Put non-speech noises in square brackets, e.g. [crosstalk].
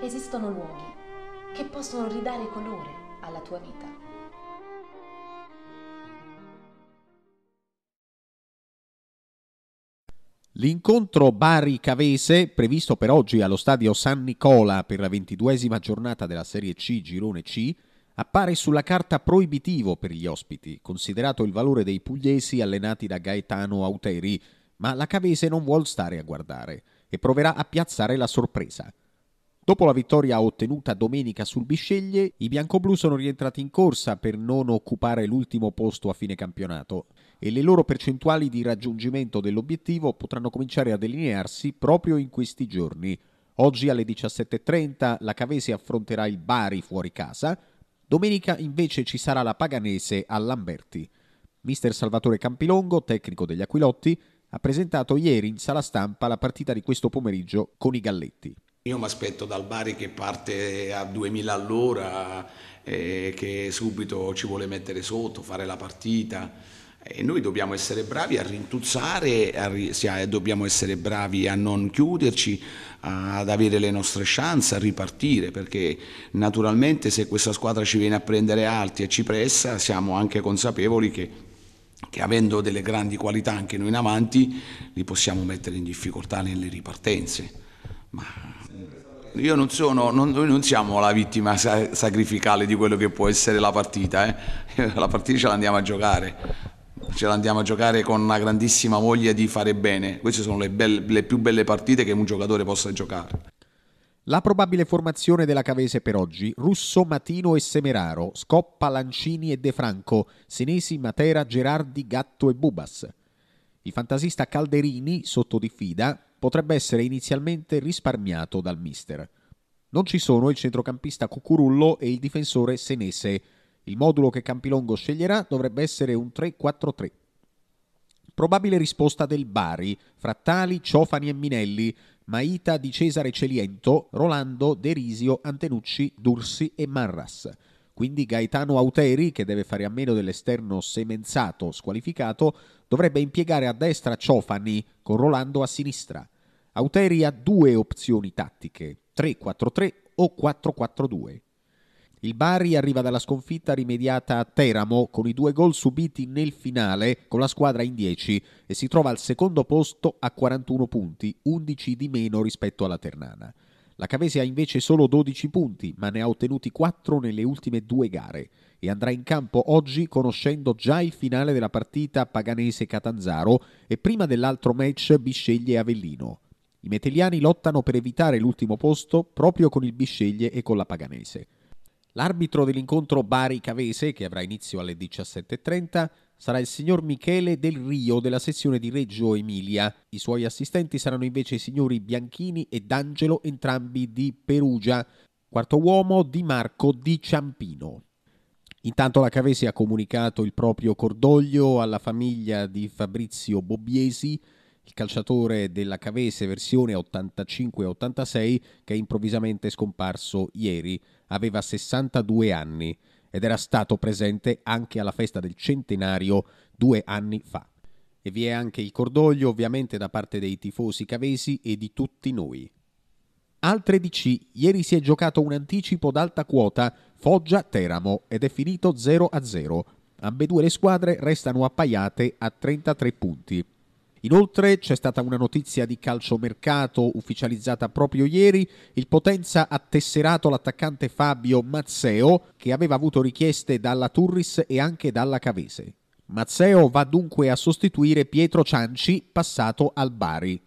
esistono luoghi che possono ridare colore alla tua vita. L'incontro Bari-Cavese, previsto per oggi allo stadio San Nicola per la ventiduesima giornata della Serie C Girone C, appare sulla carta proibitivo per gli ospiti, considerato il valore dei pugliesi allenati da Gaetano Auteri, ma la Cavese non vuol stare a guardare e proverà a piazzare la sorpresa. Dopo la vittoria ottenuta domenica sul Bisceglie, i bianco-blu sono rientrati in corsa per non occupare l'ultimo posto a fine campionato e le loro percentuali di raggiungimento dell'obiettivo potranno cominciare a delinearsi proprio in questi giorni. Oggi alle 17.30 la Cavese affronterà il Bari fuori casa, domenica invece ci sarà la Paganese a Lamberti. Mister Salvatore Campilongo, tecnico degli Aquilotti, ha presentato ieri in sala stampa la partita di questo pomeriggio con i Galletti. Io mi aspetto dal Bari che parte a 2000 all'ora, eh, che subito ci vuole mettere sotto, fare la partita. E noi dobbiamo essere bravi a rintuzzare, a ri cioè, dobbiamo essere bravi a non chiuderci, ad avere le nostre chance, a ripartire, perché naturalmente se questa squadra ci viene a prendere alti e ci pressa, siamo anche consapevoli che, che avendo delle grandi qualità anche noi in avanti, li possiamo mettere in difficoltà nelle ripartenze. Ma io non sono, non, noi non siamo la vittima sacrificale di quello che può essere la partita, eh? [laughs] la partita ce l'andiamo a giocare, ce l'andiamo a giocare con una grandissima voglia di fare bene, queste sono le, belle, le più belle partite che un giocatore possa giocare. La probabile formazione della Cavese per oggi, Russo, Matino e Semeraro, Scoppa, Lancini e De Franco, Senesi, Matera, Gerardi, Gatto e Bubas. Il fantasista Calderini, sotto diffida, potrebbe essere inizialmente risparmiato dal mister. Non ci sono il centrocampista Cucurullo e il difensore Senese. Il modulo che Campilongo sceglierà dovrebbe essere un 3-4-3. Probabile risposta del Bari, Frattali, Ciofani e Minelli, Maita di Cesare Celiento, Rolando, Derisio, Antenucci, Dursi e Marras. Quindi Gaetano Auteri, che deve fare a meno dell'esterno semenzato squalificato, dovrebbe impiegare a destra Ciofani, con Rolando a sinistra. Auteri ha due opzioni tattiche, 3-4-3 o 4-4-2. Il Bari arriva dalla sconfitta rimediata a Teramo con i due gol subiti nel finale con la squadra in 10 e si trova al secondo posto a 41 punti, 11 di meno rispetto alla Ternana. La Cavese ha invece solo 12 punti, ma ne ha ottenuti 4 nelle ultime due gare e andrà in campo oggi conoscendo già il finale della partita Paganese-Catanzaro e prima dell'altro match Bisceglie-Avellino. I meteliani lottano per evitare l'ultimo posto proprio con il Bisceglie e con la Paganese. L'arbitro dell'incontro Bari-Cavese, che avrà inizio alle 17.30, sarà il signor Michele Del Rio della sezione di Reggio Emilia. I suoi assistenti saranno invece i signori Bianchini e D'Angelo, entrambi di Perugia. Quarto uomo Di Marco Di Ciampino. Intanto la Cavesi ha comunicato il proprio cordoglio alla famiglia di Fabrizio Bobbiesi, il calciatore della Cavese versione 85-86 che è improvvisamente scomparso ieri. Aveva 62 anni ed era stato presente anche alla festa del centenario due anni fa. E vi è anche il cordoglio ovviamente da parte dei tifosi cavesi e di tutti noi. Altre DC, ieri si è giocato un anticipo d'alta quota Foggia-Teramo ed è finito 0-0. Ambedue le squadre restano appaiate a 33 punti. Inoltre c'è stata una notizia di calciomercato ufficializzata proprio ieri, il Potenza ha tesserato l'attaccante Fabio Mazzeo che aveva avuto richieste dalla Turris e anche dalla Cavese. Mazzeo va dunque a sostituire Pietro Cianci passato al Bari.